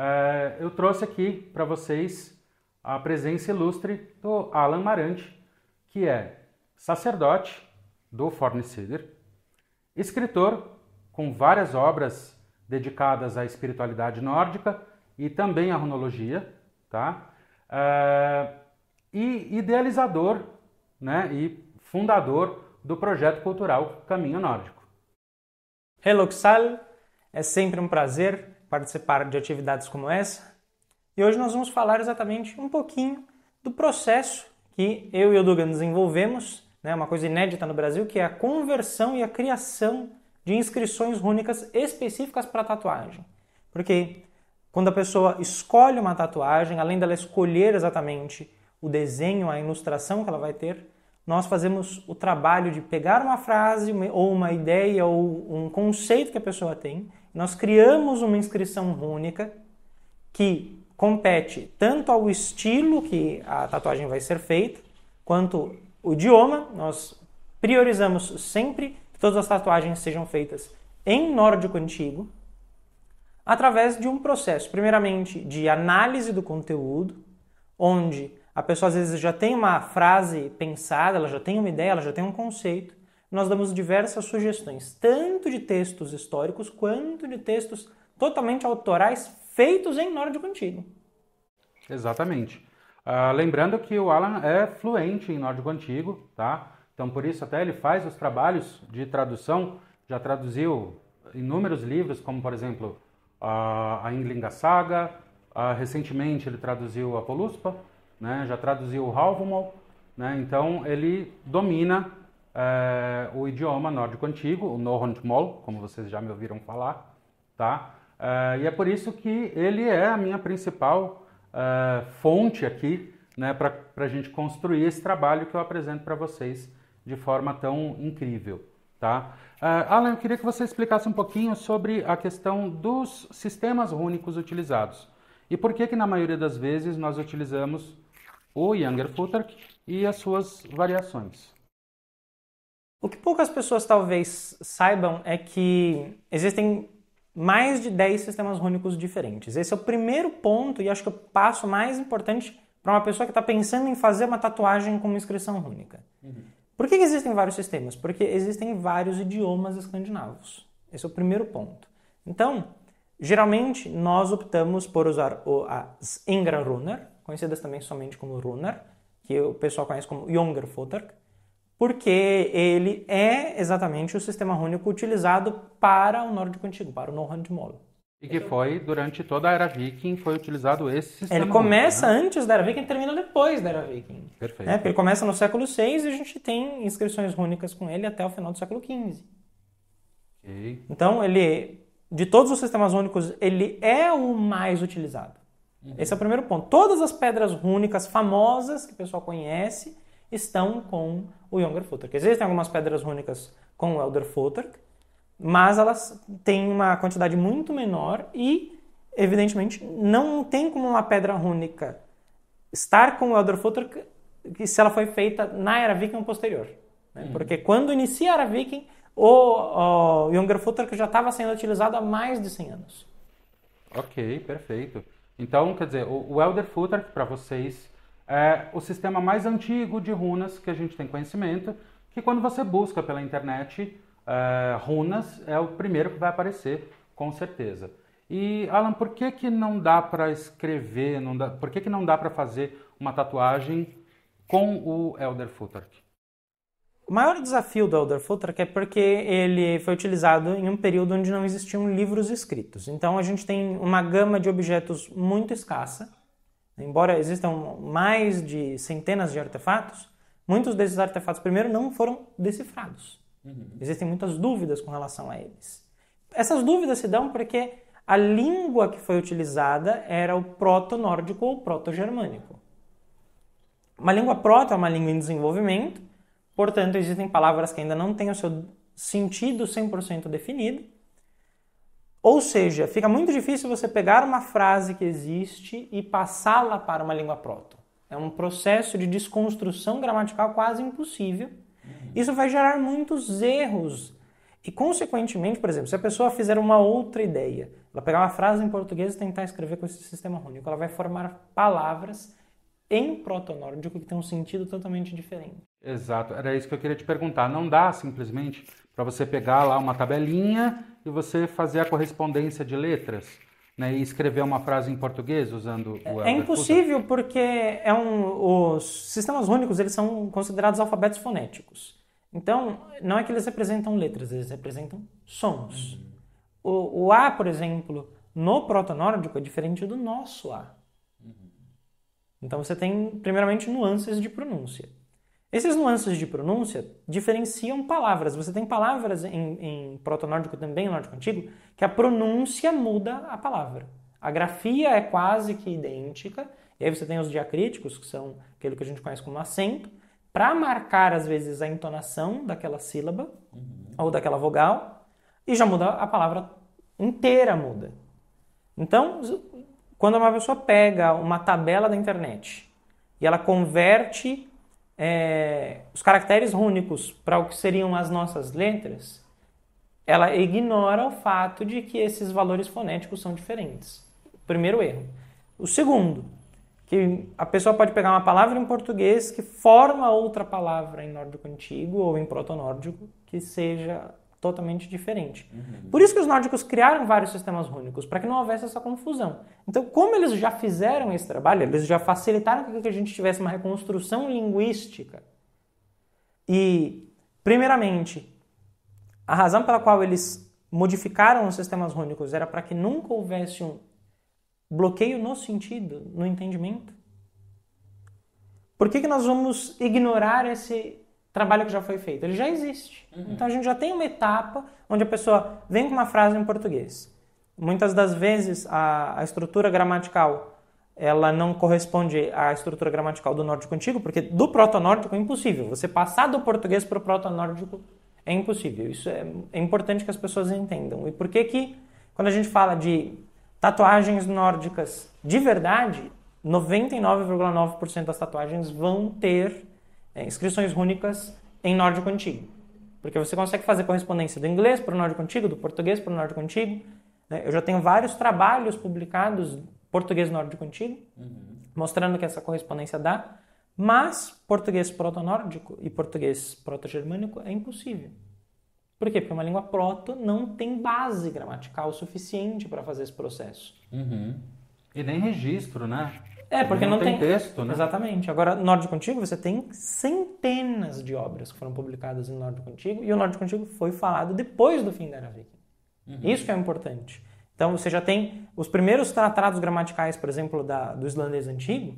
Eh, eu trouxe aqui para vocês a presença ilustre do Alan Marante, que é sacerdote do Forneceder, escritor com várias obras dedicadas à espiritualidade nórdica e também à runologia, tá? Eh, e idealizador né, e fundador do projeto cultural Caminho Nórdico. Hello, Sal. É sempre um prazer participar de atividades como essa. E hoje nós vamos falar exatamente um pouquinho do processo que eu e o Dugan desenvolvemos, né, uma coisa inédita no Brasil, que é a conversão e a criação de inscrições rúnicas específicas para tatuagem. Porque quando a pessoa escolhe uma tatuagem, além dela escolher exatamente o desenho, a ilustração que ela vai ter, nós fazemos o trabalho de pegar uma frase ou uma ideia ou um conceito que a pessoa tem nós criamos uma inscrição rúnica que compete tanto ao estilo que a tatuagem vai ser feita, quanto o idioma. Nós priorizamos sempre que todas as tatuagens sejam feitas em nórdico antigo, através de um processo, primeiramente de análise do conteúdo, onde a pessoa às vezes já tem uma frase pensada, ela já tem uma ideia, ela já tem um conceito, nós damos diversas sugestões, tanto de textos históricos quanto de textos totalmente autorais feitos em nórdico antigo. Exatamente. Uh, lembrando que o Alan é fluente em nórdico antigo, tá? Então por isso até ele faz os trabalhos de tradução, já traduziu inúmeros livros, como por exemplo uh, a Inglinga Saga, uh, recentemente ele traduziu a Poluspa, né? já traduziu o Halvomol, né? então ele domina é, o idioma nórdico antigo, o Norrøntmol, como vocês já me ouviram falar, tá? É, e é por isso que ele é a minha principal é, fonte aqui, né, para a gente construir esse trabalho que eu apresento para vocês de forma tão incrível, tá? É, Alan, eu queria que você explicasse um pouquinho sobre a questão dos sistemas rúnicos utilizados e por que que na maioria das vezes nós utilizamos o Younger Futterk e as suas variações. O que poucas pessoas talvez saibam é que existem mais de 10 sistemas rônicos diferentes. Esse é o primeiro ponto e acho que o passo mais importante para uma pessoa que está pensando em fazer uma tatuagem com uma inscrição rúnica. Uhum. Por que existem vários sistemas? Porque existem vários idiomas escandinavos. Esse é o primeiro ponto. Então, geralmente nós optamos por usar o, as Ingra Runar, conhecidas também somente como Runar, que o pessoal conhece como Jongerfotark, porque ele é exatamente o sistema rúnico utilizado para o Nórdico Antigo, para o Norrønt Molo. E que foi durante toda a Era Viking, foi utilizado esse sistema. Ele começa né? antes da Era Viking e termina depois da Era Viking. Né? Perfeito. É, porque ele começa no século VI e a gente tem inscrições rúnicas com ele até o final do século XV. Okay. Então, ele, de todos os sistemas rúnicos, ele é o mais utilizado. Uhum. Esse é o primeiro ponto. Todas as pedras rúnicas famosas que o pessoal conhece, estão com o Younger Futhark. Existem algumas pedras rúnicas com o Elder Futhark, mas elas têm uma quantidade muito menor e, evidentemente, não tem como uma pedra rúnica estar com o Elder Futhark se ela foi feita na Era Viking posterior. Né? Uhum. Porque quando inicia a Era Viking, o, o Younger Futhark já estava sendo utilizado há mais de 100 anos. Ok, perfeito. Então, quer dizer, o, o Elder Futhark, para vocês é o sistema mais antigo de runas que a gente tem conhecimento, que quando você busca pela internet é, runas, é o primeiro que vai aparecer, com certeza. E, Alan, por que, que não dá para escrever, não dá, por que, que não dá para fazer uma tatuagem com o Elder Futhark? O maior desafio do Elder Futhark é porque ele foi utilizado em um período onde não existiam livros escritos. Então a gente tem uma gama de objetos muito escassa Embora existam mais de centenas de artefatos, muitos desses artefatos, primeiro, não foram decifrados. Uhum. Existem muitas dúvidas com relação a eles. Essas dúvidas se dão porque a língua que foi utilizada era o proto-nórdico ou proto-germânico. Uma língua proto é uma língua em desenvolvimento, portanto, existem palavras que ainda não têm o seu sentido 100% definido, ou seja, fica muito difícil você pegar uma frase que existe e passá-la para uma língua proto. É um processo de desconstrução gramatical quase impossível. Uhum. Isso vai gerar muitos erros. E, consequentemente, por exemplo, se a pessoa fizer uma outra ideia, ela pegar uma frase em português e tentar escrever com esse sistema rônico, ela vai formar palavras em proto-norma proto-nórdico que tem um sentido totalmente diferente. Exato, era isso que eu queria te perguntar. Não dá simplesmente para você pegar lá uma tabelinha e você fazer a correspondência de letras né, e escrever uma frase em português usando o É impossível porque é um, os sistemas únicos eles são considerados alfabetos fonéticos. Então, não é que eles representam letras, eles representam sons. O, o, A, por exemplo, no proto nórdico é diferente do nosso A. Então você tem, primeiramente, nuances de pronúncia. Esses nuances de pronúncia diferenciam palavras. Você tem palavras em, em proto-nórdico também, nórdico antigo, que a pronúncia muda a palavra. A grafia é quase que idêntica, e aí você tem os diacríticos, que são aquilo que a gente conhece como acento, para marcar, às vezes, a entonação daquela sílaba uhum. ou daquela vogal, e já muda a palavra inteira muda. Então, quando uma pessoa pega uma tabela da internet e ela converte é, os caracteres rúnicos para o que seriam as nossas letras, ela ignora o fato de que esses valores fonéticos são diferentes. Primeiro erro. O segundo, que a pessoa pode pegar uma palavra em português que forma outra palavra em nórdico antigo ou em proto nórdico que seja totalmente diferente. Uhum. Por isso que os nórdicos criaram vários sistemas rúnicos, para que não houvesse essa confusão. Então, como eles já fizeram esse trabalho, eles já facilitaram que a gente tivesse uma reconstrução linguística. E, primeiramente, a razão pela qual eles modificaram os sistemas rúnicos era para que nunca houvesse um bloqueio no sentido, no entendimento. Por que, que nós vamos ignorar esse trabalho que já foi feito, ele já existe. Uhum. Então a gente já tem uma etapa onde a pessoa vem com uma frase em português. Muitas das vezes a, a estrutura gramatical ela não corresponde à estrutura gramatical do nórdico antigo, porque do proto-nórdico é impossível. Você passar do português para o proto-nórdico é impossível. Isso é, é, importante que as pessoas entendam. E por que que, quando a gente fala de tatuagens nórdicas de verdade, 99,9% das tatuagens vão ter é, inscrições rúnicas em nórdico antigo. Porque você consegue fazer correspondência do inglês para o nórdico antigo, do português para o nórdico antigo. Né? Eu já tenho vários trabalhos publicados português nórdico antigo, uhum. mostrando que essa correspondência dá. Mas português proto-nórdico e português proto-germânico é impossível. Por quê? Porque uma língua proto não tem base gramatical suficiente para fazer esse processo. Uhum. E nem registro, né? É, porque não, não tem, tem, texto, né? Exatamente. Agora, no Nórdico Antigo, você tem centenas de obras que foram publicadas no Nórdico Antigo, e o Nórdico Antigo foi falado depois do fim da Era Viking. Uhum. Isso que é importante. Então, você já tem os primeiros tratados gramaticais, por exemplo, da, do islandês antigo.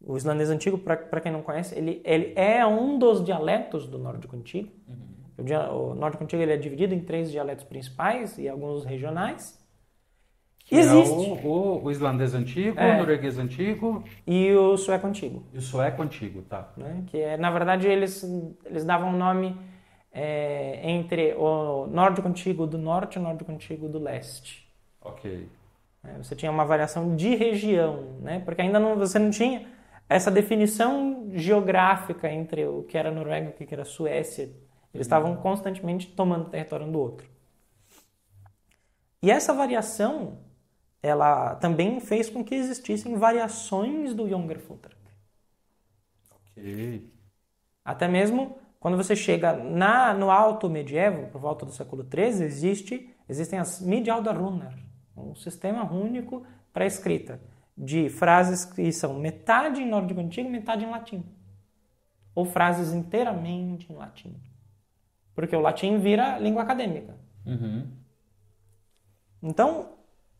O islandês antigo, para quem não conhece, ele, ele é um dos dialetos do Nórdico Antigo. Uhum. O, o Nórdico Antigo ele é dividido em três dialetos principais e alguns regionais. Que Existe. É o, o, o, islandês antigo, é. o norueguês antigo. E o sueco antigo. E o sueco antigo, tá. Né? Que é, na verdade, eles, eles davam o nome é, entre o nórdico antigo do norte e o nórdico antigo do leste. Ok. Né? você tinha uma variação de região, né? Porque ainda não, você não tinha essa definição geográfica entre o que era Noruega e o que era Suécia. Eles uhum. estavam constantemente tomando território um do outro. E essa variação ela também fez com que existissem variações do Jungerfulltrap. Ok. Até mesmo quando você chega na, no alto medievo, por volta do século XIII, existe, existem as Midjaldarunar, um sistema único para escrita de frases que são metade em nórdico antigo, metade em latim. Ou frases inteiramente em latim. Porque o latim vira língua acadêmica. Uhum. Então,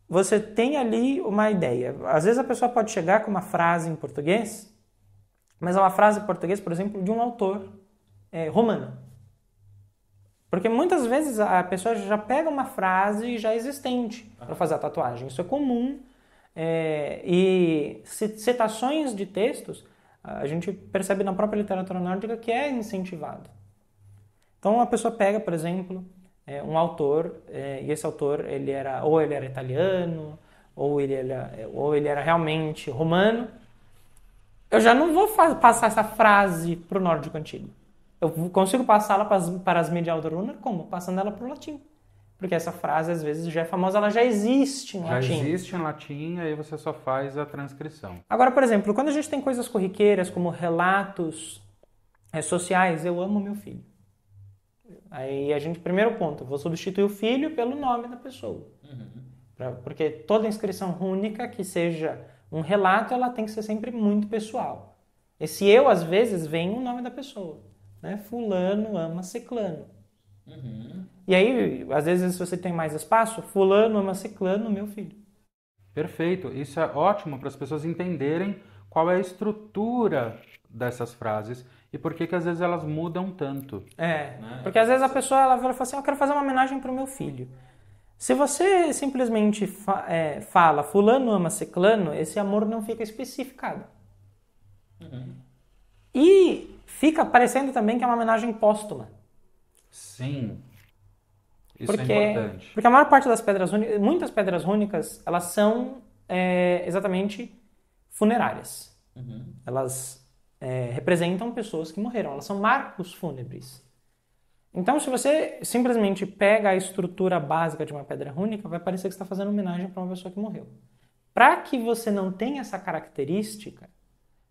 você tem ali uma ideia. Às vezes a pessoa pode chegar com uma frase em português, mas é uma frase em português, por exemplo, de um autor é, romano. Porque muitas vezes a pessoa já pega uma frase já existente para fazer a tatuagem. Isso é comum. É, e citações de textos, a gente percebe na própria literatura nórdica que é incentivado. Então a pessoa pega, por exemplo, é, um autor, é, e esse autor, ele era, ou ele era italiano, ou ele era, ou ele era realmente romano, eu já não vou passar essa frase para o nórdico antigo. Eu consigo passá-la para as, medial as como? Passando ela para o latim. Porque essa frase, às vezes, já é famosa, ela já existe em já latim. Já existe em latim, aí você só faz a transcrição. Agora, por exemplo, quando a gente tem coisas corriqueiras, como relatos é, sociais, eu amo meu filho. Aí a gente, primeiro ponto, vou substituir o filho pelo nome da pessoa. Uhum. Pra, porque toda inscrição única que seja um relato, ela tem que ser sempre muito pessoal. Esse eu, às vezes, vem o nome da pessoa. Né? Fulano ama ciclano. Uhum. E aí, às vezes, se você tem mais espaço, fulano ama ciclano, meu filho. Perfeito. Isso é ótimo para as pessoas entenderem qual é a estrutura dessas frases e por que que às vezes elas mudam tanto. É, né? porque às vezes a pessoa ela fala assim, ah, eu quero fazer uma homenagem para o meu filho. Se você simplesmente fa é, fala fulano ama ciclano, esse amor não fica especificado. Uhum. E fica parecendo também que é uma homenagem póstuma. Sim. Isso é porque, é importante. Porque a maior parte das pedras únicas, muitas pedras únicas, elas são é, exatamente funerárias. Uhum. Elas é, representam pessoas que morreram, elas são marcos fúnebres. Então, se você simplesmente pega a estrutura básica de uma pedra rúnica, vai parecer que está fazendo homenagem para uma pessoa que morreu. Para que você não tenha essa característica,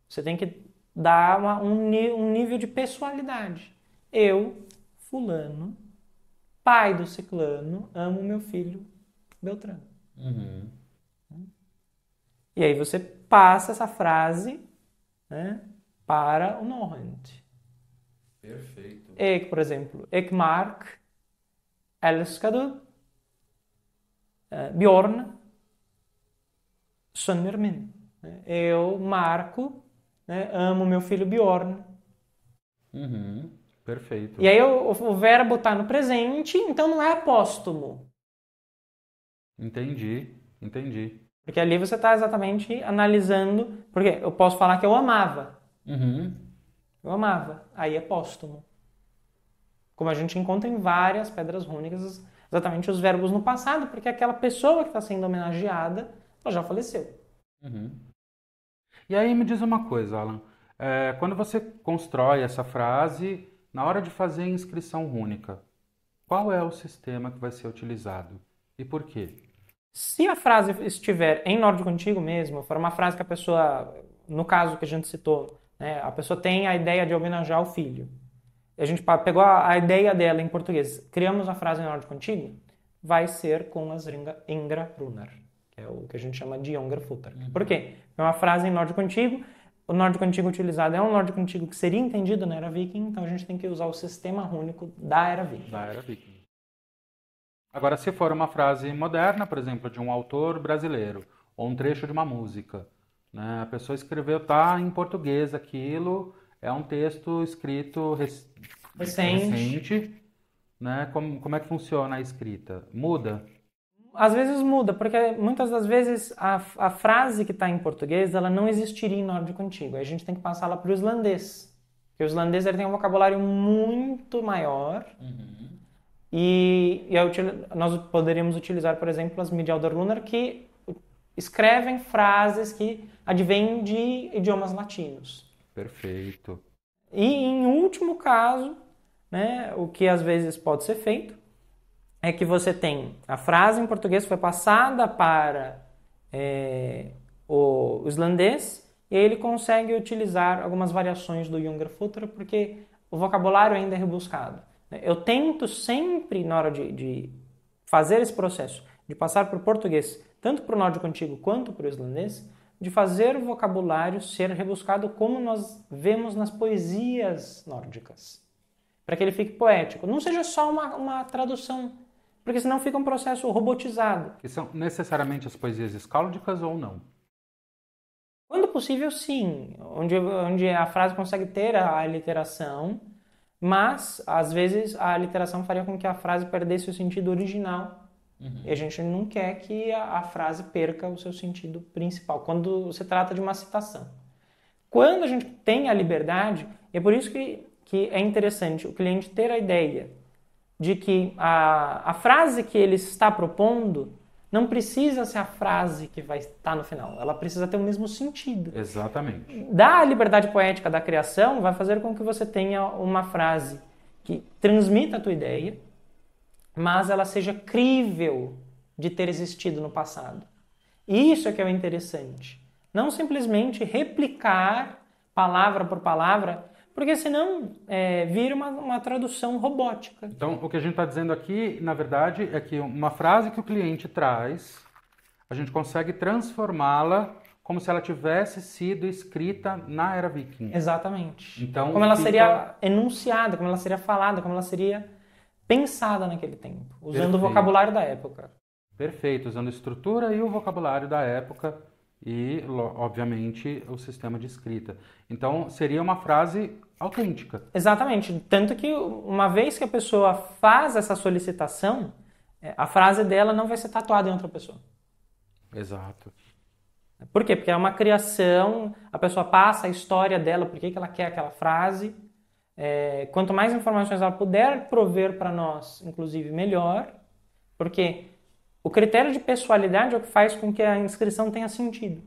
você tem que dar uma, um, um nível de pessoalidade. Eu, fulano, pai do ciclano, amo meu filho Beltrano. Uhum. E aí você passa essa frase, né? para o norte. Perfeito. É que, por exemplo, Ekmark, Elskade, eh, Bjorn, Sonnermin. Né? Eu, Marco, né, amo meu filho Bjorn. Uhum. Perfeito. E aí o, o verbo está no presente, então não é apóstolo. Entendi, entendi. Porque ali você está exatamente analisando. Porque eu posso falar que eu amava. Uhum. Eu amava. Aí é póstumo. Como a gente encontra em várias pedras rúnicas, exatamente os verbos no passado, porque aquela pessoa que está sendo homenageada, ela já faleceu. Uhum. E aí me diz uma coisa, Alan. É, quando você constrói essa frase, na hora de fazer a inscrição rúnica, qual é o sistema que vai ser utilizado e por quê? Se a frase estiver em nórdico antigo mesmo, for uma frase que a pessoa, no caso que a gente citou, né? a pessoa tem a ideia de homenagear o filho. A gente pegou a, a ideia dela em português, criamos a frase em de contigo, vai ser com as Ingra Runar, que é o que a gente chama de Jongrafutar. Uhum. Por quê? É uma frase em nórdico contigo. o nórdico antigo utilizado é um nórdico antigo que seria entendido na era viking, então a gente tem que usar o sistema rúnico da era viking. Da era viking. Agora, se for uma frase moderna, por exemplo, de um autor brasileiro, ou um trecho de uma música, né? A pessoa escreveu, tá em português aquilo, é um texto escrito rec... recente. recente né? Como, como é que funciona a escrita? Muda? Às vezes muda, porque muitas das vezes a, a frase que está em português ela não existiria em nórdico antigo. Aí a gente tem que passá-la para o islandês. Porque o islandês ele tem um vocabulário muito maior. Uhum. E, e util... nós poderíamos utilizar, por exemplo, as Midjaldarlunar, que escrevem frases que advêm de idiomas latinos. Perfeito. E em último caso, né, o que às vezes pode ser feito é que você tem a frase em português foi passada para é, o islandês e ele consegue utilizar algumas variações do Junger-Futter porque o vocabulário ainda é rebuscado. Né. Eu tento sempre, na hora de, de fazer esse processo, de passar para o português tanto para o nórdico antigo quanto para o islandês, de fazer o vocabulário ser rebuscado como nós vemos nas poesias nórdicas, para que ele fique poético. Não seja só uma, uma tradução, porque senão fica um processo robotizado. E são necessariamente as poesias escáldicas ou não? Quando possível, sim, onde, onde a frase consegue ter a aliteração, mas às vezes a aliteração faria com que a frase perdesse o sentido original Uhum. E a gente não quer que a, a, frase perca o seu sentido principal, quando se trata de uma citação. Quando a gente tem a liberdade, é por isso que, que é interessante o cliente ter a ideia de que a, a frase que ele está propondo não precisa ser a frase que vai estar no final, ela precisa ter o mesmo sentido. Exatamente. Da liberdade poética da criação vai fazer com que você tenha uma frase que transmita a tua ideia, mas ela seja crível de ter existido no passado. Isso é que é o interessante. Não simplesmente replicar palavra por palavra, porque senão é, vira uma, uma tradução robótica. Então, o que a gente está dizendo aqui, na verdade, é que uma frase que o cliente traz, a gente consegue transformá-la como se ela tivesse sido escrita na era viking. Exatamente. Então, como ela fica... seria enunciada, como ela seria falada, como ela seria pensada naquele tempo, usando Perfeito. o vocabulário da época. Perfeito, usando a estrutura e o vocabulário da época e, obviamente, o sistema de escrita. Então, seria uma frase autêntica. Exatamente. Tanto que, uma vez que a pessoa faz essa solicitação, é, a frase dela não vai ser tatuada em outra pessoa. Exato. Por quê? Porque é uma criação, a pessoa passa a história dela, por que ela quer aquela frase, é, quanto mais informações ela puder prover para nós, inclusive, melhor, porque o critério de pessoalidade é o que faz com que a inscrição tenha sentido.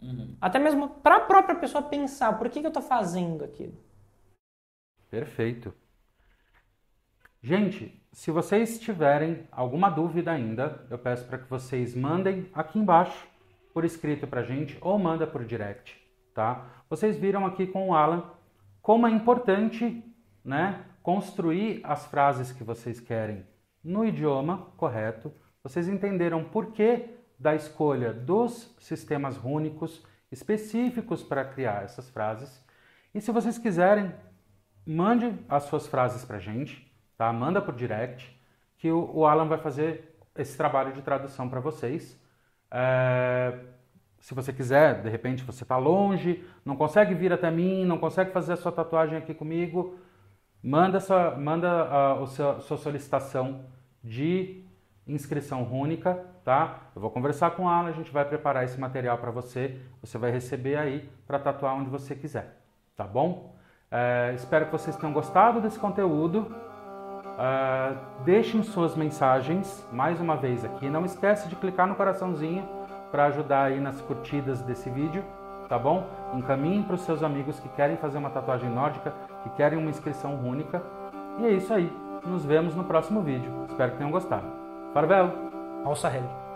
Uhum. Até mesmo para a própria pessoa pensar, por que, que eu estou fazendo aquilo? Perfeito. Gente, se vocês tiverem alguma dúvida ainda, eu peço para que vocês mandem aqui embaixo por escrito para a gente ou manda por direct, tá? Vocês viram aqui com o Alan como é importante né, construir as frases que vocês querem no idioma correto. Vocês entenderam por que da escolha dos sistemas rúnicos específicos para criar essas frases. E se vocês quiserem, mande as suas frases para a gente, tá? Manda por direct, que o Alan vai fazer esse trabalho de tradução para vocês. É se você quiser, de repente você está longe, não consegue vir até mim, não consegue fazer a sua tatuagem aqui comigo, manda, sua, manda a, ah, a sua, sua solicitação de inscrição rúnica, tá? Eu vou conversar com ela, a gente vai preparar esse material para você, você vai receber aí para tatuar onde você quiser, tá bom? É, espero que vocês tenham gostado desse conteúdo. É, deixem suas mensagens mais uma vez aqui. Não esquece de clicar no coraçãozinho para ajudar aí nas curtidas desse vídeo, tá bom? Encaminhem para os seus amigos que querem fazer uma tatuagem nórdica, que querem uma inscrição única. E é isso aí. Nos vemos no próximo vídeo. Espero que tenham gostado. Farvel! Alça Sahel!